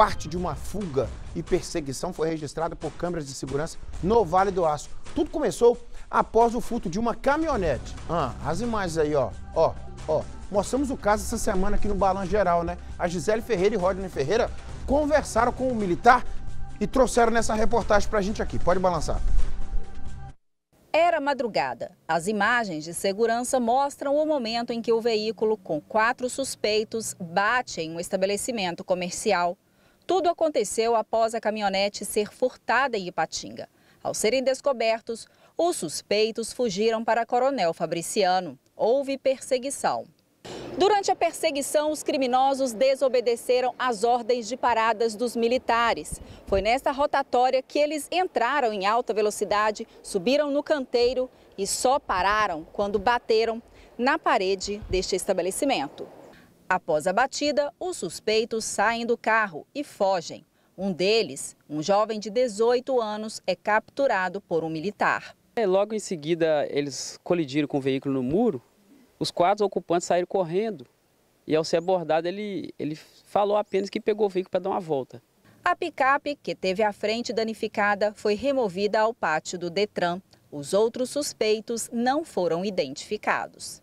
parte de uma fuga e perseguição foi registrada por câmeras de segurança no Vale do Aço. Tudo começou após o furto de uma caminhonete. Ah, as imagens aí, ó. Ó, ó. Mostramos o caso essa semana aqui no Balanço Geral, né? A Gisele Ferreira e Rodney Ferreira conversaram com o militar e trouxeram nessa reportagem pra gente aqui. Pode balançar. Era madrugada. As imagens de segurança mostram o momento em que o veículo com quatro suspeitos bate em um estabelecimento comercial. Tudo aconteceu após a caminhonete ser furtada em Ipatinga. Ao serem descobertos, os suspeitos fugiram para Coronel Fabriciano. Houve perseguição. Durante a perseguição, os criminosos desobedeceram às ordens de paradas dos militares. Foi nesta rotatória que eles entraram em alta velocidade, subiram no canteiro e só pararam quando bateram na parede deste estabelecimento. Após a batida, os suspeitos saem do carro e fogem. Um deles, um jovem de 18 anos, é capturado por um militar. É, logo em seguida, eles colidiram com o veículo no muro. Os quatro ocupantes saíram correndo e, ao ser abordado, ele, ele falou apenas que pegou o veículo para dar uma volta. A picape, que teve a frente danificada, foi removida ao pátio do Detran. Os outros suspeitos não foram identificados.